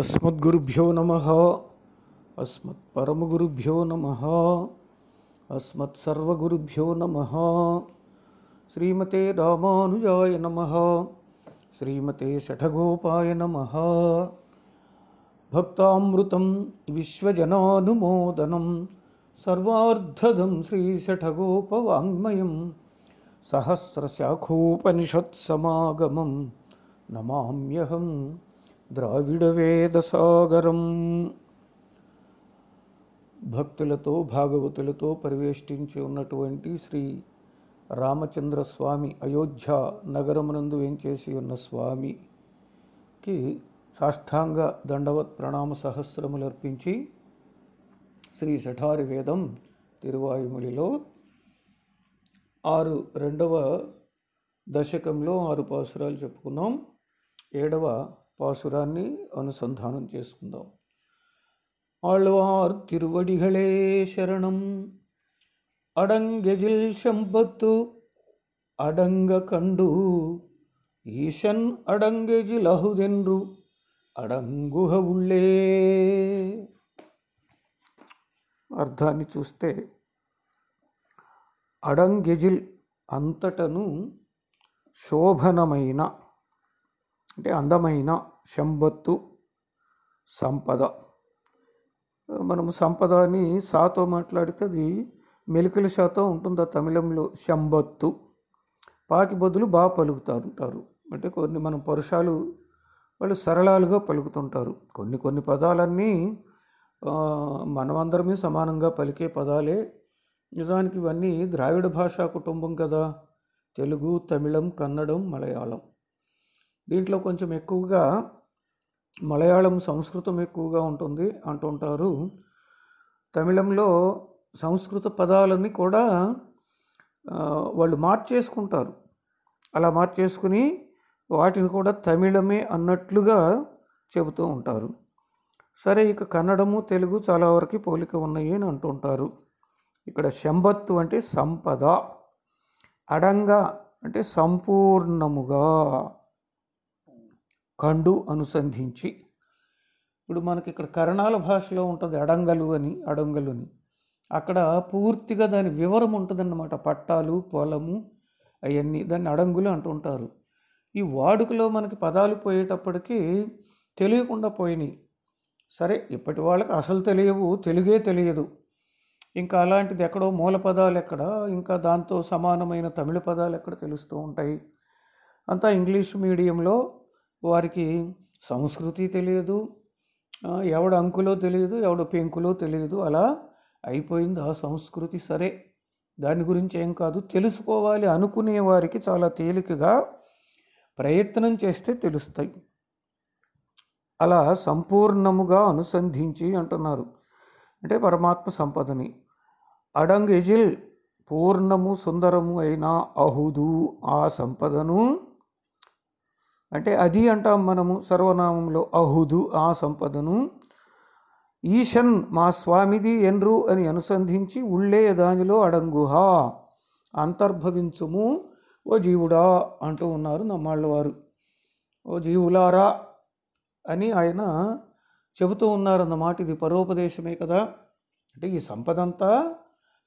अस्मद्गुरुभ्यो नमः अस्मत्परमगुरुभ्यो नमः अस्मत्सर्वगुरुभ्यो नमः श्रीमते रामानुजाय नमः श्रीमते शठगोपाय नमः भक्तामृतं विश्वजनानुमोदनं सर्वार्धदं श्रीशठगोपवाङ्मयं सहस्रशाखोपनिषत्समागमं नमाम्यहम् ద్రావిడ వేద సాగరం భక్తులతో భాగవతులతో పరివేష్టించి ఉన్నటువంటి శ్రీ రామచంద్ర స్వామి అయోధ్య నగరమునందు వేంచేసి ఉన్న స్వామికి సాష్టాంగ దండవత్ ప్రణామ సహస్రములు అర్పించి శ్రీ శఠారి వేదం తిరువాయుములిలో ఆరు రెండవ దశకంలో ఆరు పాసురాలు చెప్పుకున్నాం ఏడవ పాసురాన్ని అనుసంధానం చేసుకుందాం ఆళ్వార్ తిరువడిగళే శరణం అడంగెజిల్ శంపత్తు అడంగ కండు ఈశన్ అడంగెజిలహుదెన్రు అడంగుహ ఉళ్ళే అర్థాన్ని చూస్తే అడంగెజిల్ అంతటను శోభనమైన అంటే అందమైన శంబత్తు సంపద మనము సంపద అని సాతో మాట్లాడితే అది మెలికల శాతం ఉంటుంది ఆ తమిళంలో శంబత్తు పాకి బదులు బాగా పలుకుతారుంటారు ఉంటారు అంటే కొన్ని మనం పరుషాలు వాళ్ళు సరళాలుగా పలుకుతుంటారు కొన్ని కొన్ని పదాలన్నీ మనమందరమే సమానంగా పలికే పదాలే నిజానికి ఇవన్నీ ద్రావిడ భాషా కుటుంబం కదా తెలుగు తమిళం కన్నడం మలయాళం దీంట్లో కొంచెం ఎక్కువగా మలయాళం సంస్కృతం ఎక్కువగా ఉంటుంది అంటుంటారు తమిళంలో సంస్కృత పదాలని కూడా వాళ్ళు మార్చేసుకుంటారు అలా మార్చేసుకుని వాటిని కూడా తమిళమే అన్నట్లుగా చెబుతూ ఉంటారు సరే ఇక కన్నడము తెలుగు చాలా వరకు పోలిక ఉన్నాయి అని అంటుంటారు ఇక్కడ శంబత్తు అంటే సంపద అడంగా అంటే సంపూర్ణముగా కండు అనుసంధించి ఇప్పుడు మనకి ఇక్కడ కరణాల భాషలో ఉంటుంది అడంగలు అని అడంగలుని అక్కడ పూర్తిగా దాని వివరం ఉంటుందన్నమాట పట్టాలు పొలము అవన్నీ దాన్ని అడంగులు అంటుంటారు ఈ వాడుకలో మనకి పదాలు పోయేటప్పటికీ తెలియకుండా పోయినాయి సరే ఇప్పటి వాళ్ళకి అసలు తెలియవు తెలుగే తెలియదు ఇంకా అలాంటిది ఎక్కడో మూల పదాలు ఎక్కడ ఇంకా దాంతో సమానమైన తమిళ పదాలు ఎక్కడ తెలుస్తూ ఉంటాయి అంతా ఇంగ్లీష్ మీడియంలో వారికి సంస్కృతి తెలియదు ఎవడు అంకులో తెలియదు ఎవడు పెంకులో తెలియదు అలా అయిపోయింది ఆ సంస్కృతి సరే దాని గురించి ఏం కాదు తెలుసుకోవాలి అనుకునే వారికి చాలా తేలికగా ప్రయత్నం చేస్తే తెలుస్తాయి అలా సంపూర్ణముగా అనుసంధించి అంటున్నారు అంటే పరమాత్మ సంపదని అడంగిజిల్ పూర్ణము సుందరము అయిన అహుదు ఆ సంపదను అంటే అది అంటాం మనము సర్వనామంలో అహుదు ఆ సంపదను ఈశన్ మా స్వామిది ఎన్రు అని అనుసంధించి ఉళ్ళే దానిలో అడంగుహ అంతర్భవించుము ఓ జీవుడా అంటూ ఉన్నారు వారు ఓ జీవులారా అని ఆయన చెబుతూ ఉన్నారన్నమాట ఇది పరోపదేశమే కదా అంటే ఈ సంపదంతా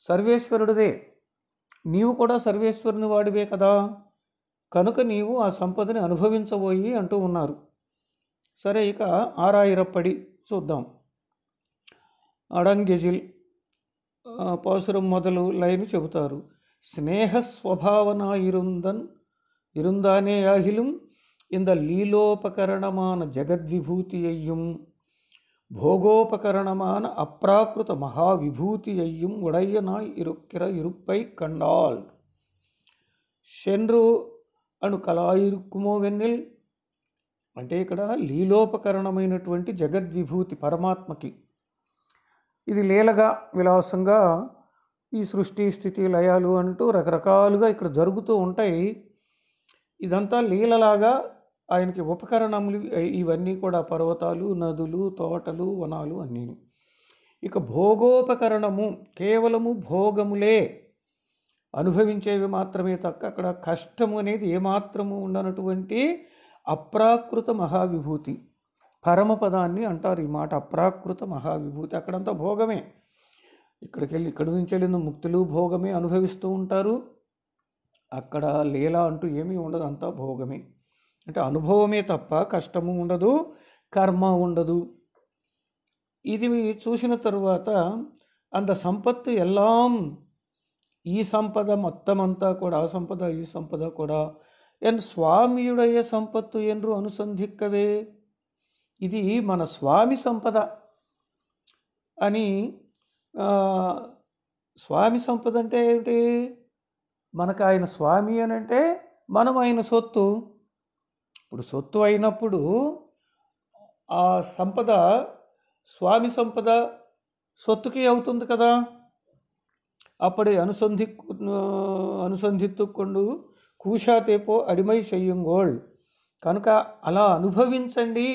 సర్వేశ్వరుడిదే నీవు కూడా సర్వేశ్వరుని వాడివే కదా కనుక నీవు ఆ సంపదని అనుభవించబోయి అంటూ ఉన్నారు సరే ఇక ఆరాయిరప్పడి చూద్దాం అడంగెజిల్ పాసురం మొదలు లైన్ చెబుతారు స్నేహ స్వభావన ఇరుందన్ ఇరుందానే లీలోపకరణమాన జగద్విభూతి லீலோபகரணமான భోగోపకరణమాన అప్రాకృత మహావిభూతి மகாவிபூதியையும் ఉడయ్యనా ఇరుక్కిర ఇరుప్పై కండాల్ షెన్రు అను కళాయిరుక్కుమో వెన్నెల్ అంటే ఇక్కడ లీలోపకరణమైనటువంటి జగద్విభూతి పరమాత్మకి ఇది లీలగా విలాసంగా ఈ సృష్టి స్థితి లయాలు అంటూ రకరకాలుగా ఇక్కడ జరుగుతూ ఉంటాయి ఇదంతా లీలలాగా ఆయనకి ఉపకరణములు ఇవన్నీ కూడా పర్వతాలు నదులు తోటలు వనాలు అన్నీ ఇక భోగోపకరణము కేవలము భోగములే అనుభవించేవి మాత్రమే తక్క అక్కడ కష్టము అనేది ఏమాత్రము ఉండనటువంటి అప్రాకృత మహావిభూతి పరమపదాన్ని అంటారు ఈ మాట అప్రాకృత మహావిభూతి అక్కడంతా భోగమే ఇక్కడికి వెళ్ళి ఇక్కడి నుంచి వెళ్ళిన ముక్తులు భోగమే అనుభవిస్తూ ఉంటారు అక్కడ లీల అంటూ ఏమీ ఉండదు అంతా భోగమే అంటే అనుభవమే తప్ప కష్టము ఉండదు కర్మ ఉండదు ఇది చూసిన తరువాత అంత సంపత్తు ఎల్లాం ఈ సంపద మొత్తం అంతా కూడా ఆ సంపద ఈ సంపద కూడా ఎన్ స్వామియుడయ్యే సంపత్తు ఎన్రు అనుసంధిక్కవే ఇది మన స్వామి సంపద అని స్వామి సంపద అంటే ఏమిటి మనకు ఆయన స్వామి అని అంటే మనం ఆయన సొత్తు ఇప్పుడు సొత్తు అయినప్పుడు ఆ సంపద స్వామి సంపద సొత్తుకి అవుతుంది కదా அப்படி அனுசந்தி అనుసంధిత్తు కూషా కూషాతేపో అడిమై చెయ్యుంగోళ్ కనుక అలా అనుభవించండి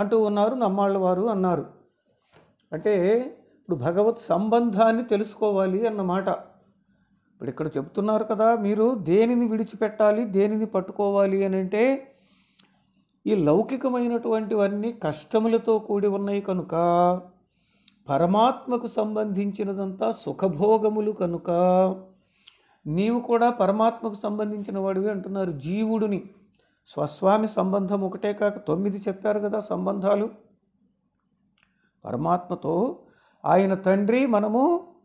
అంటూ ఉన్నారు నమ్మాళ్ళ వారు అన్నారు అంటే ఇప్పుడు భగవత్ సంబంధాన్ని తెలుసుకోవాలి అన్నమాట ఇప్పుడు ఇక్కడ చెప్తున్నారు కదా మీరు దేనిని విడిచిపెట్టాలి దేనిని పట్టుకోవాలి అని అంటే ఈ లౌకికమైనటువంటివన్నీ కష్టములతో కూడి ఉన్నాయి కనుక పరమాత్మకు సంబంధించినదంతా సుఖభోగములు కనుక నీవు కూడా పరమాత్మకు సంబంధించిన వాడివి అంటున్నారు జీవుడిని స్వస్వామి సంబంధం ఒకటే కాక తొమ్మిది చెప్పారు కదా సంబంధాలు పరమాత్మతో ఆయన తండ్రి మనము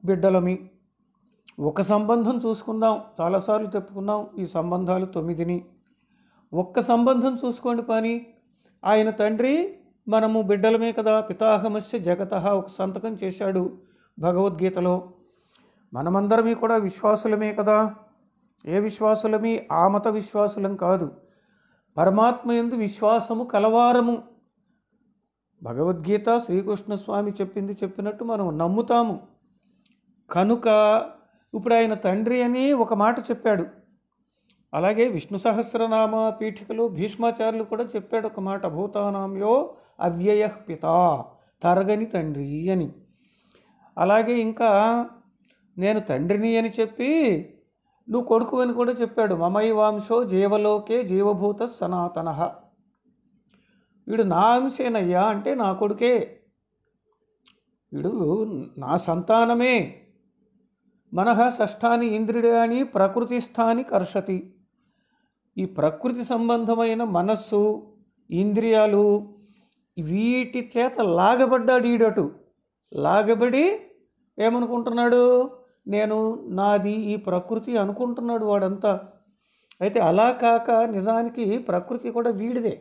బిడ్డలమి ఒక సంబంధం చూసుకుందాం చాలాసార్లు తెప్పుకున్నాం ఈ సంబంధాలు తొమ్మిదిని ఒక్క సంబంధం చూసుకోండి పని ఆయన తండ్రి మనము బిడ్డలమే కదా పితాహమస్య జగత ఒక సంతకం చేశాడు భగవద్గీతలో మనమందరమీ కూడా విశ్వాసులమే కదా ఏ విశ్వాసులమీ ఆ మత విశ్వాసులం కాదు పరమాత్మ ఎందు విశ్వాసము కలవారము భగవద్గీత శ్రీకృష్ణస్వామి చెప్పింది చెప్పినట్టు మనం నమ్ముతాము కనుక ఇప్పుడు ఆయన తండ్రి అని ఒక మాట చెప్పాడు అలాగే విష్ణు సహస్రనామ పీఠికలు భీష్మాచార్యులు కూడా చెప్పాడు ఒక మాట భూతానాంయో అవ్యయ పిత తరగని తండ్రి అని అలాగే ఇంకా నేను తండ్రిని అని చెప్పి నువ్వు కొడుకు అని కూడా చెప్పాడు మమై వాంశో జీవలోకే జీవభూత సనాతన వీడు నా అంశేనయ్యా అంటే నా కొడుకే వీడు నా సంతానమే మనహ షష్ఠాని ఇంద్రియాని ప్రకృతిస్థాని కర్షతి ఈ ప్రకృతి సంబంధమైన మనస్సు ఇంద్రియాలు వీటి చేత లాగబడ్డాడు ఈడటు లాగబడి ఏమనుకుంటున్నాడు నేను నాది ఈ ప్రకృతి అనుకుంటున్నాడు వాడంతా అయితే అలా కాక నిజానికి ప్రకృతి కూడా వీడిదే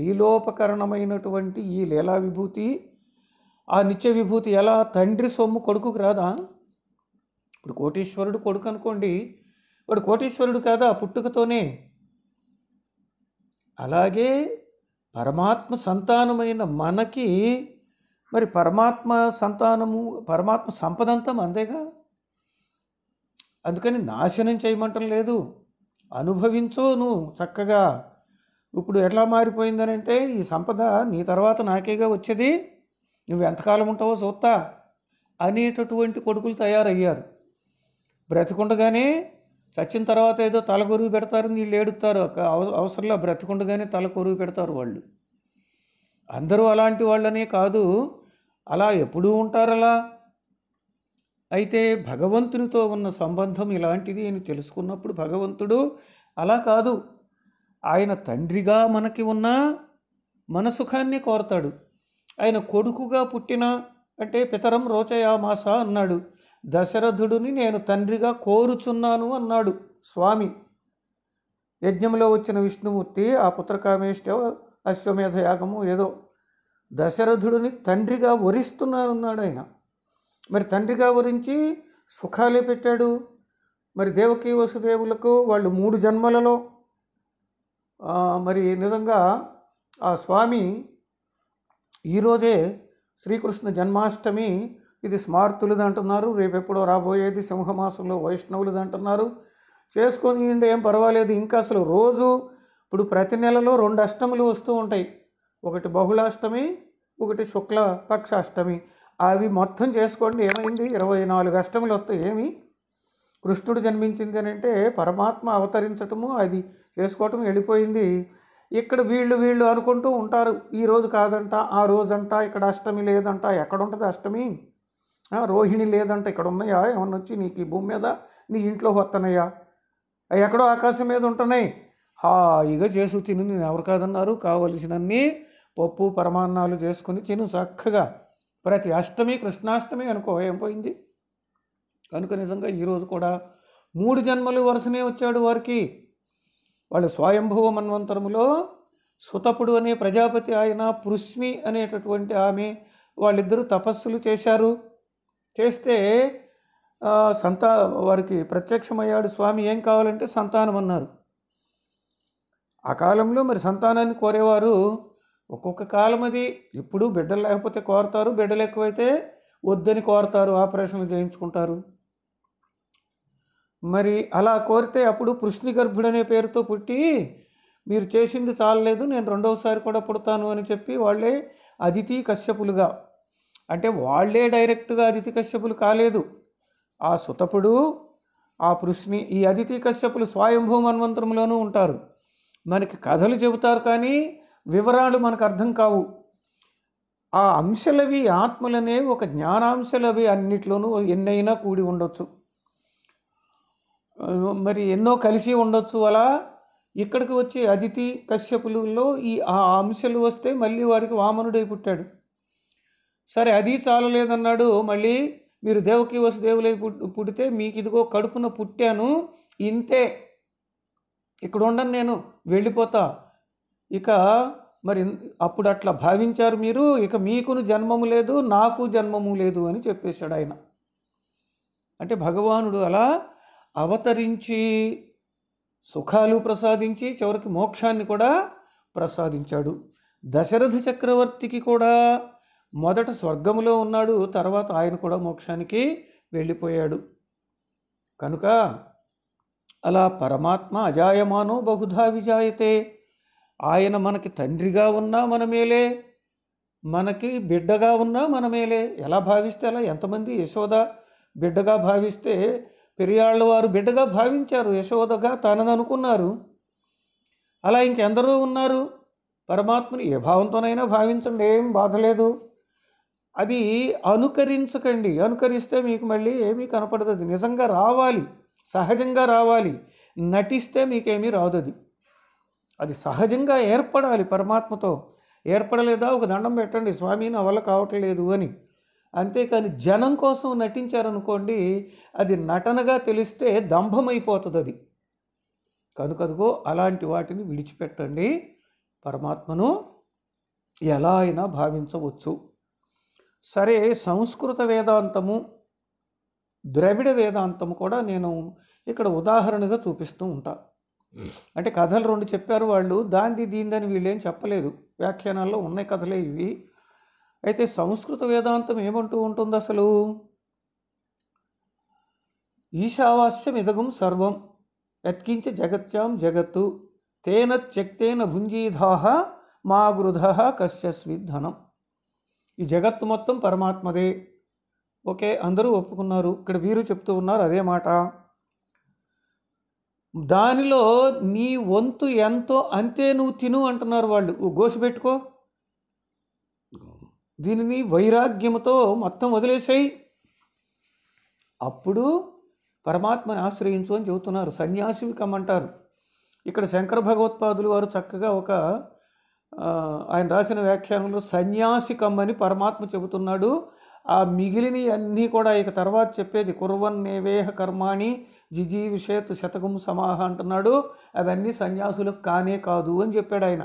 లీలోపకరణమైనటువంటి ఈ లీలా విభూతి ఆ నిత్య విభూతి ఎలా తండ్రి సొమ్ము కొడుకుకు రాదా ఇప్పుడు కోటీశ్వరుడు కొడుకు అనుకోండి వాడు కోటీశ్వరుడు కాదా పుట్టుకతోనే అలాగే పరమాత్మ సంతానమైన మనకి మరి పరమాత్మ సంతానము పరమాత్మ సంపద అంతా అందుకని నాశనం చేయమంటం లేదు అనుభవించు నువ్వు చక్కగా ఇప్పుడు ఎట్లా మారిపోయిందనంటే ఈ సంపద నీ తర్వాత నాకేగా వచ్చేది నువ్వు ఎంతకాలం ఉంటావో చూస్తా అనేటటువంటి కొడుకులు తయారయ్యారు బ్రతికుండగానే చచ్చిన తర్వాత ఏదో తల తలకొరువు పెడతారు నీళ్ళు ఏడుతారు అవసరంలో బ్రతికుండగానే తలకొరువు పెడతారు వాళ్ళు అందరూ అలాంటి వాళ్ళనే కాదు అలా ఎప్పుడూ ఉంటారు అలా అయితే భగవంతునితో ఉన్న సంబంధం ఇలాంటిది అని తెలుసుకున్నప్పుడు భగవంతుడు అలా కాదు ఆయన తండ్రిగా మనకి ఉన్న మన సుఖాన్ని కోరతాడు ఆయన కొడుకుగా పుట్టిన అంటే పితరం రోచయామాస అన్నాడు దశరథుడిని నేను తండ్రిగా కోరుచున్నాను అన్నాడు స్వామి యజ్ఞంలో వచ్చిన విష్ణుమూర్తి ఆ పుత్రకామేష్ట అశ్వమేధ యాగము ఏదో దశరథుడిని తండ్రిగా వరిస్తున్నానన్నాడు ఆయన మరి తండ్రిగా వరించి సుఖాలే పెట్టాడు మరి దేవకీ వసుదేవులకు వాళ్ళు మూడు జన్మలలో మరి నిజంగా ఆ స్వామి ఈరోజే శ్రీకృష్ణ జన్మాష్టమి ఇది స్మార్తులది అంటున్నారు రేపెప్పుడో రాబోయేది సింహమాసంలో వైష్ణవులది అంటున్నారు చేసుకొని ఏం పర్వాలేదు ఇంకా అసలు రోజు ఇప్పుడు ప్రతి నెలలో రెండు అష్టములు వస్తూ ఉంటాయి ఒకటి బహుళాష్టమి ఒకటి శుక్ల పక్ష అష్టమి అవి మొత్తం చేసుకోండి ఏమైంది ఇరవై నాలుగు అష్టములు వస్తాయి ఏమి కృష్ణుడు జన్మించింది అని అంటే పరమాత్మ అవతరించటము అది చేసుకోవటం వెళ్ళిపోయింది ఇక్కడ వీళ్ళు వీళ్ళు అనుకుంటూ ఉంటారు ఈ రోజు కాదంట ఆ రోజంట ఇక్కడ అష్టమి లేదంట ఎక్కడుంటుంది అష్టమి రోహిణి లేదంటే ఇక్కడ ఉన్నాయా ఏమన్నా వచ్చి నీకు ఈ భూమి మీద నీ ఇంట్లో వస్తున్నాయా ఎక్కడో ఆకాశం మీద ఉంటున్నాయి హాయిగా చేసు తిను నేను ఎవరు కాదన్నారు కావలసినన్ని పప్పు పరమాన్నాలు చేసుకుని తిను చక్కగా ప్రతి అష్టమి కృష్ణాష్టమి అనుకో ఏం పోయింది కనుక నిజంగా ఈరోజు కూడా మూడు జన్మలు వరుసనే వచ్చాడు వారికి వాళ్ళ స్వయంభవ మన్వంతరములో సుతపుడు అనే ప్రజాపతి ఆయన పృష్ణి అనేటటువంటి ఆమె వాళ్ళిద్దరూ తపస్సులు చేశారు చేస్తే సంతా వారికి ప్రత్యక్షమయ్యాడు స్వామి ఏం కావాలంటే సంతానం అన్నారు ఆ కాలంలో మరి సంతానాన్ని కోరేవారు ఒక్కొక్క కాలం అది ఎప్పుడు బిడ్డలు లేకపోతే కోరతారు బిడ్డలు ఎక్కువైతే వద్దని కోరతారు ఆపరేషన్లు చేయించుకుంటారు మరి అలా కోరితే అప్పుడు పృష్ణి గర్భుడు అనే పేరుతో పుట్టి మీరు చేసింది చాలలేదు నేను రెండవసారి కూడా పుడతాను అని చెప్పి వాళ్ళే అదితి కశ్యపులుగా అంటే వాళ్లే డైరెక్ట్గా అతిథి కశ్యపులు కాలేదు ఆ సుతపుడు ఆ పృష్ణి ఈ అతిథి కశ్యపులు స్వయంభూ మన్వంతరంలోనూ ఉంటారు మనకి కథలు చెబుతారు కానీ వివరాలు మనకు అర్థం కావు ఆ అంశలవి ఆత్మలనేవి ఒక జ్ఞానాంశలవి అన్నిట్లోనూ ఎన్నైనా కూడి ఉండొచ్చు మరి ఎన్నో కలిసి ఉండొచ్చు అలా ఇక్కడికి వచ్చి అతిథి కశ్యపులలో ఈ ఆ అంశలు వస్తే మళ్ళీ వారికి వామనుడై పుట్టాడు సరే అది చాలలేదన్నాడు మళ్ళీ మీరు దేవకి వసుదేవులై పుడితే మీకు ఇదిగో కడుపున పుట్టాను ఇంతే ఇక్కడ ఉండను నేను వెళ్ళిపోతా ఇక మరి అప్పుడు అట్లా భావించారు మీరు ఇక మీకును జన్మము లేదు నాకు జన్మము లేదు అని చెప్పేశాడు ఆయన అంటే భగవానుడు అలా అవతరించి సుఖాలు ప్రసాదించి చివరికి మోక్షాన్ని కూడా ప్రసాదించాడు దశరథ చక్రవర్తికి కూడా మొదట స్వర్గములో ఉన్నాడు తర్వాత ఆయన కూడా మోక్షానికి వెళ్ళిపోయాడు కనుక అలా పరమాత్మ అజాయమానో బహుధా విజాయతే ఆయన మనకి తండ్రిగా ఉన్నా మనమేలే మనకి బిడ్డగా ఉన్నా మనమేలే ఎలా భావిస్తే అలా ఎంతమంది యశోద బిడ్డగా భావిస్తే పెరియాళ్ళ వారు బిడ్డగా భావించారు యశోదగా తనని అనుకున్నారు అలా ఇంకెందరూ ఉన్నారు పరమాత్మని ఏ భావంతోనైనా భావించండి ఏం బాధలేదు అది అనుకరించకండి అనుకరిస్తే మీకు మళ్ళీ ఏమీ కనపడదు నిజంగా రావాలి సహజంగా రావాలి నటిస్తే మీకేమీ రాదు అది అది సహజంగా ఏర్పడాలి పరమాత్మతో ఏర్పడలేదా ఒక దండం పెట్టండి స్వామి నా వల్ల కావట్లేదు అని అంతేకాని జనం కోసం నటించారనుకోండి అది నటనగా తెలిస్తే దంభమైపోతుంది అది కనుకదుగో అలాంటి వాటిని విడిచిపెట్టండి పరమాత్మను ఎలా అయినా భావించవచ్చు సరే సంస్కృత వేదాంతము ద్రవిడ వేదాంతము కూడా నేను ఇక్కడ ఉదాహరణగా చూపిస్తూ ఉంటా అంటే కథలు రెండు చెప్పారు వాళ్ళు దాంది దీందని వీళ్ళేం చెప్పలేదు వ్యాఖ్యానాల్లో ఉన్నాయి కథలే ఇవి అయితే సంస్కృత వేదాంతం ఏమంటూ ఉంటుంది అసలు ఈశావాస్యం ఇదగం సర్వం యత్కించ జగత్యాం జగత్తు తేన త్యక్తేన భుంజీధాహ మా గృధ ధనం ఈ జగత్తు మొత్తం పరమాత్మదే ఓకే అందరూ ఒప్పుకున్నారు ఇక్కడ వీరు చెప్తూ ఉన్నారు అదే మాట దానిలో నీ వంతు ఎంతో అంతే నువ్వు తిను అంటున్నారు వాళ్ళు గోసి పెట్టుకో దీనిని వైరాగ్యముతో మొత్తం వదిలేసేయి అప్పుడు పరమాత్మని ఆశ్రయించు అని చెబుతున్నారు సన్యాసివి కమ్మంటారు ఇక్కడ శంకర భగవత్పాదులు వారు చక్కగా ఒక ఆయన రాసిన వ్యాఖ్యానంలో సన్యాసి కమ్మని పరమాత్మ చెబుతున్నాడు ఆ మిగిలిన అన్నీ కూడా ఇక తర్వాత చెప్పేది కుర్వన్నేవేహ కర్మాణి జిజీవిషేత్ శతకం సమాహ అంటున్నాడు అవన్నీ సన్యాసులకు కానే కాదు అని చెప్పాడు ఆయన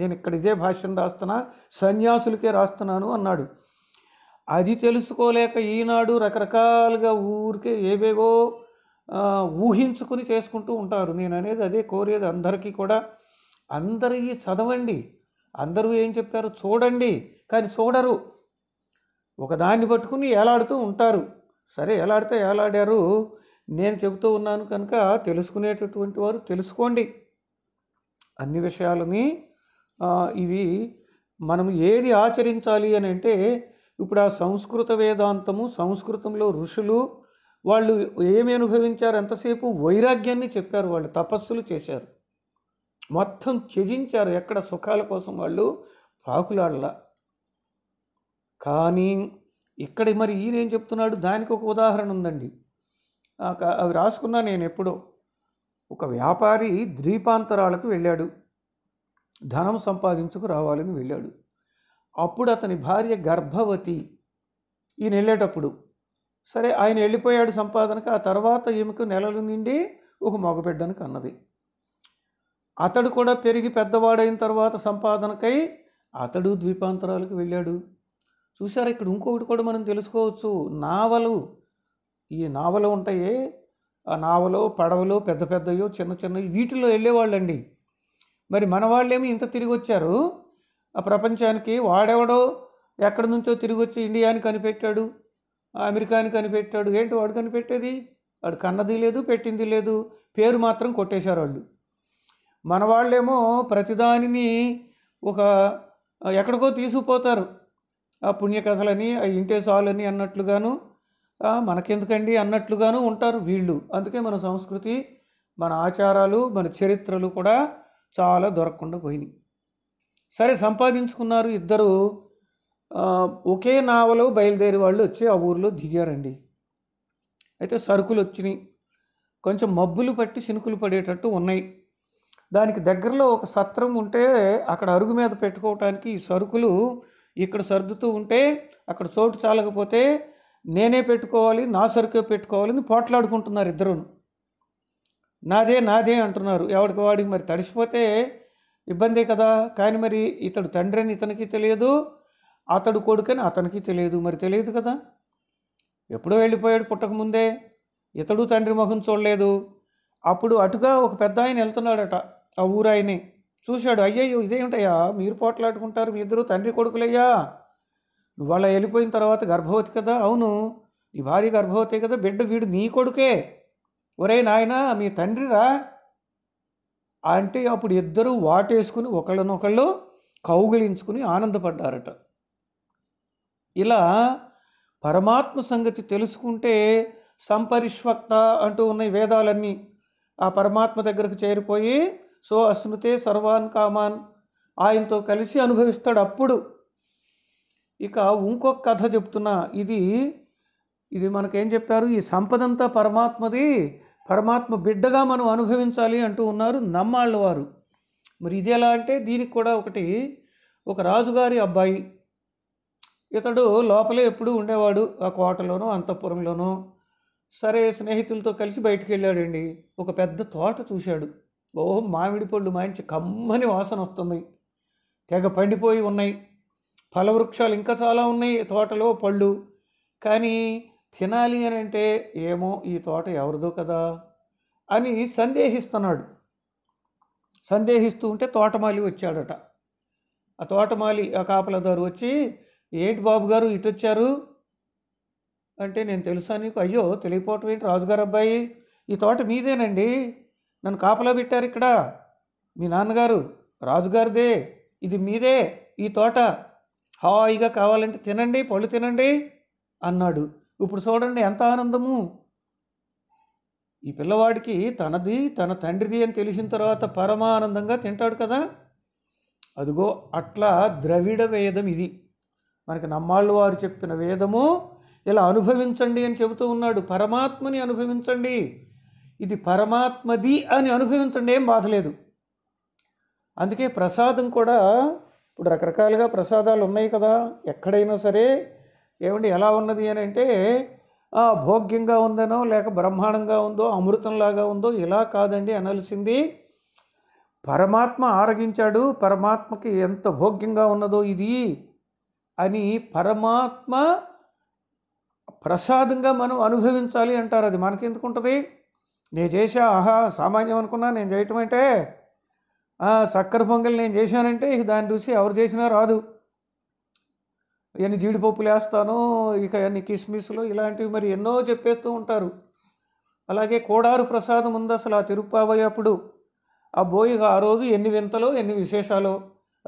నేను ఇక్కడ ఇదే భాష్యం రాస్తున్నా సన్యాసులకే రాస్తున్నాను అన్నాడు అది తెలుసుకోలేక ఈనాడు రకరకాలుగా ఊరికే ఏవేవో ఊహించుకుని చేసుకుంటూ ఉంటారు నేను అనేది అదే కోరేది అందరికీ కూడా అందరివి చదవండి అందరూ ఏం చెప్పారు చూడండి కానీ చూడరు ఒకదాన్ని పట్టుకుని ఏలాడుతూ ఉంటారు సరే ఏలాడితే ఏలాడారు నేను చెబుతూ ఉన్నాను కనుక తెలుసుకునేటటువంటి వారు తెలుసుకోండి అన్ని విషయాలని ఇవి మనం ఏది ఆచరించాలి అని అంటే ఇప్పుడు ఆ సంస్కృత వేదాంతము సంస్కృతంలో ఋషులు వాళ్ళు ఏమి అనుభవించారు ఎంతసేపు వైరాగ్యాన్ని చెప్పారు వాళ్ళు తపస్సులు చేశారు మొత్తం త్యజించారు ఎక్కడ సుఖాల కోసం వాళ్ళు పాకులాడల కానీ ఇక్కడ మరి ఈయన ఏం చెప్తున్నాడు దానికి ఒక ఉదాహరణ ఉందండి అవి రాసుకున్నా నేను ఎప్పుడో ఒక వ్యాపారి ద్వీపాంతరాలకు వెళ్ళాడు ధనం సంపాదించుకు రావాలని వెళ్ళాడు అప్పుడు అతని భార్య గర్భవతి ఈయన వెళ్ళేటప్పుడు సరే ఆయన వెళ్ళిపోయాడు సంపాదనకు ఆ తర్వాత ఈమెకు నెలలు నిండి ఒక మగబిడ్డను కన్నది అతడు కూడా పెరిగి పెద్దవాడైన తర్వాత సంపాదనకై అతడు ద్వీపాంతరాలకు వెళ్ళాడు చూశారు ఇక్కడ ఇంకొకటి కూడా మనం తెలుసుకోవచ్చు నావలు ఈ నావలు ఉంటాయే ఆ నావలో పడవలో పెద్ద పెద్దయో చిన్న చిన్నవి వీటిలో వెళ్ళేవాళ్ళండి మరి మన వాళ్ళేమి ఇంత తిరిగి వచ్చారు ఆ ప్రపంచానికి వాడెవడో ఎక్కడి నుంచో తిరిగి వచ్చి ఇండియాని కనిపెట్టాడు అమెరికాని కనిపెట్టాడు ఏంటి వాడు కనిపెట్టేది వాడు కన్నది లేదు పెట్టింది లేదు పేరు మాత్రం కొట్టేశారు వాళ్ళు మన వాళ్ళేమో ప్రతిదానిని ఒక ఎక్కడికో తీసుకుపోతారు ఆ పుణ్యకథలని ఆ ఇంటే సాలని అన్నట్లుగాను మనకెందుకండి అన్నట్లుగాను ఉంటారు వీళ్ళు అందుకే మన సంస్కృతి మన ఆచారాలు మన చరిత్రలు కూడా చాలా దొరకకుండా పోయినాయి సరే సంపాదించుకున్నారు ఇద్దరు ఒకే నావలో బయలుదేరి వాళ్ళు వచ్చి ఆ ఊరిలో దిగారండి అయితే సరుకులు వచ్చినాయి కొంచెం మబ్బులు పట్టి చినుకులు పడేటట్టు ఉన్నాయి దానికి దగ్గరలో ఒక సత్రం ఉంటే అక్కడ అరుగు మీద పెట్టుకోవటానికి ఈ సరుకులు ఇక్కడ సర్దుతూ ఉంటే అక్కడ చోటు చాలకపోతే నేనే పెట్టుకోవాలి నా సరుకే పెట్టుకోవాలని పోట్లాడుకుంటున్నారు ఇద్దరును నాదే నాదే అంటున్నారు ఎవడికి వాడికి మరి తడిసిపోతే ఇబ్బందే కదా కానీ మరి ఇతడు తండ్రి అని ఇతనికి తెలియదు అతడు కొడుకని అతనికి తెలియదు మరి తెలియదు కదా ఎప్పుడో వెళ్ళిపోయాడు పుట్టకముందే ఇతడు తండ్రి మొహం చూడలేదు అప్పుడు అటుగా ఒక పెద్ద ఆయన వెళ్తున్నాడట ఆ ఊరాయని చూశాడు అయ్యయ్యో ఇదేమిటయ్యా మీరు పోట్లాడుకుంటారు మీ ఇద్దరు తండ్రి కొడుకులయ్యా వాళ్ళ వెళ్ళిపోయిన తర్వాత గర్భవతి కదా అవును ఈ భార్య గర్భవతి కదా బిడ్డ వీడు నీ కొడుకే ఒరే నాయన మీ తండ్రిరా అంటే అప్పుడు ఇద్దరూ వాటేసుకుని ఒకళ్ళనొకళ్ళు కౌగిలించుకుని ఆనందపడ్డారట ఇలా పరమాత్మ సంగతి తెలుసుకుంటే సంపరిష్వక్త అంటూ ఉన్నాయి వేదాలన్నీ ఆ పరమాత్మ దగ్గరకు చేరిపోయి సో అస్మితే సర్వాన్ కామాన్ ఆయనతో కలిసి అనుభవిస్తాడు అప్పుడు ఇక ఇంకొక కథ చెప్తున్నా ఇది ఇది మనకేం చెప్పారు ఈ సంపదంతా పరమాత్మది పరమాత్మ బిడ్డగా మనం అనుభవించాలి అంటూ ఉన్నారు నమ్మాళ్ళ వారు మరి ఇది ఎలా అంటే దీనికి కూడా ఒకటి ఒక రాజుగారి అబ్బాయి ఇతడు లోపలే ఎప్పుడూ ఉండేవాడు ఆ కోటలోనో అంతఃపురంలోనో సరే స్నేహితులతో కలిసి బయటికి వెళ్ళాడండి ఒక పెద్ద తోట చూశాడు ఓ మామిడి పళ్ళు మాయించి కమ్మని వాసన వస్తుంది తెగ పండిపోయి ఉన్నాయి ఫలవృక్షాలు ఇంకా చాలా ఉన్నాయి తోటలో పళ్ళు కానీ తినాలి అని అంటే ఏమో ఈ తోట ఎవరిదో కదా అని సందేహిస్తున్నాడు సందేహిస్తూ ఉంటే తోటమాలి వచ్చాడట ఆ తోటమాలి ఆ కాపలదారు వచ్చి ఏంటి బాబు గారు ఇటు వచ్చారు అంటే నేను తెలుసా నీకు అయ్యో తెలియపోవటం ఏంటి రాజుగారు అబ్బాయి ఈ తోట మీదేనండి నన్ను కాపలా పెట్టారు ఇక్కడ మీ నాన్నగారు రాజుగారిదే ఇది మీదే ఈ తోట హాయిగా కావాలంటే తినండి పళ్ళు తినండి అన్నాడు ఇప్పుడు చూడండి ఎంత ఆనందము ఈ పిల్లవాడికి తనది తన తండ్రిది అని తెలిసిన తర్వాత పరమానందంగా తింటాడు కదా అదిగో అట్లా ద్రవిడ వేదం ఇది మనకి నమ్మాళ్ళు వారు చెప్పిన వేదము ఇలా అనుభవించండి అని చెబుతూ ఉన్నాడు పరమాత్మని అనుభవించండి ఇది పరమాత్మది అని అనుభవించండి ఏం బాధలేదు అందుకే ప్రసాదం కూడా ఇప్పుడు రకరకాలుగా ప్రసాదాలు ఉన్నాయి కదా ఎక్కడైనా సరే ఏమండి ఎలా ఉన్నది అని అంటే భోగ్యంగా ఉందనో లేక బ్రహ్మాండంగా ఉందో అమృతంలాగా ఉందో ఇలా కాదండి అనాల్సింది పరమాత్మ ఆరగించాడు పరమాత్మకి ఎంత భోగ్యంగా ఉన్నదో ఇది అని పరమాత్మ ప్రసాదంగా మనం అనుభవించాలి అంటారు అది మనకెందుకు ఉంటుంది నేను చేసా ఆహా సామాన్యం అనుకున్నా నేను చేయటం అంటే చక్కెర పొంగల్ నేను చేశానంటే ఇక దాన్ని చూసి ఎవరు చేసినా రాదు ఇవన్నీ జీడిపప్పులు వేస్తాను ఇక అన్ని కిస్మిస్లు ఇలాంటివి మరి ఎన్నో చెప్పేస్తూ ఉంటారు అలాగే కోడారు ప్రసాదం ఉంది అసలు ఆ తిరుప్పావయ్యప్పుడు ఆ బోయిగా ఆ రోజు ఎన్ని వింతలు ఎన్ని విశేషాలు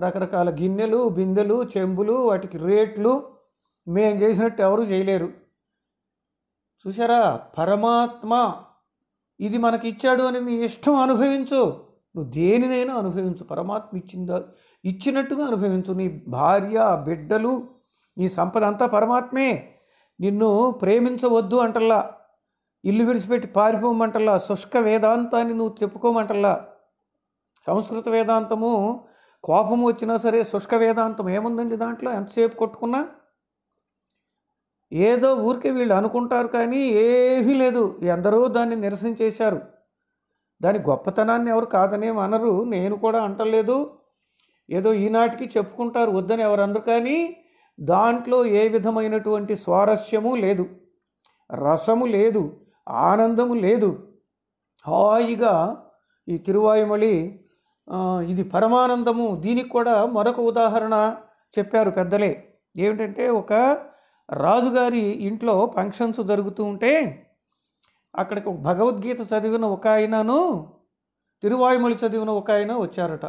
రకరకాల గిన్నెలు బిందెలు చెంబులు వాటికి రేట్లు మేము చేసినట్టు ఎవరు చేయలేరు చూసారా పరమాత్మ ఇది మనకి ఇచ్చాడు అని నీ ఇష్టం అనుభవించు నువ్వు దేనినైనా అనుభవించు పరమాత్మ ఇచ్చిందా ఇచ్చినట్టుగా అనుభవించు నీ భార్య బిడ్డలు నీ సంపద అంతా పరమాత్మే నిన్ను ప్రేమించవద్దు అంటల్లా ఇల్లు విడిచిపెట్టి పారిపోమంటల్లా శుష్క వేదాంతాన్ని నువ్వు చెప్పుకోమంటల్లా సంస్కృత వేదాంతము కోపం వచ్చినా సరే శుష్క వేదాంతం ఏముందండి దాంట్లో ఎంతసేపు కొట్టుకున్నా ఏదో ఊరికే వీళ్ళు అనుకుంటారు కానీ ఏమీ లేదు ఎందరో దాన్ని నిరసించేశారు దాని గొప్పతనాన్ని ఎవరు కాదనే అనరు నేను కూడా అంటలేదు ఏదో ఈనాటికి చెప్పుకుంటారు వద్దని ఎవరందరు కానీ దాంట్లో ఏ విధమైనటువంటి స్వారస్యము లేదు రసము లేదు ఆనందము లేదు హాయిగా ఈ తిరువాయుమళి ఇది పరమానందము దీనికి కూడా మరొక ఉదాహరణ చెప్పారు పెద్దలే ఏమిటంటే ఒక రాజుగారి ఇంట్లో ఫంక్షన్స్ జరుగుతూ ఉంటే అక్కడికి భగవద్గీత చదివిన ఒక ఆయనను తిరువాయుమలు చదివిన ఒక ఆయన వచ్చారట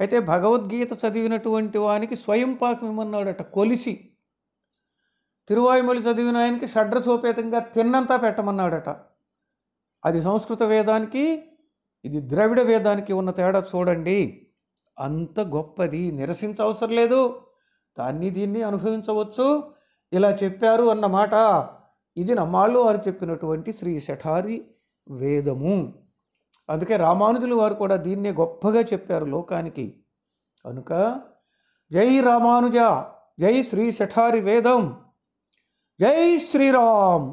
అయితే భగవద్గీత చదివినటువంటి వానికి స్వయం పాకం ఇమ్మన్నాడట కొలిసి తిరువాయుమలు చదివిన ఆయనకి షడ్ర సోపేతంగా తిన్నంతా పెట్టమన్నాడట అది సంస్కృత వేదానికి ఇది ద్రవిడ వేదానికి ఉన్న తేడా చూడండి అంత గొప్పది నిరసించవసరం లేదు దాన్ని దీన్ని అనుభవించవచ్చు ఇలా చెప్పారు అన్నమాట ఇది నమ్మాళ్ళు వారు చెప్పినటువంటి శ్రీ శఠారి వేదము అందుకే రామానుజులు వారు కూడా దీన్నే గొప్పగా చెప్పారు లోకానికి కనుక జై రామానుజ జై శ్రీ శఠారి వేదం జై శ్రీరామ్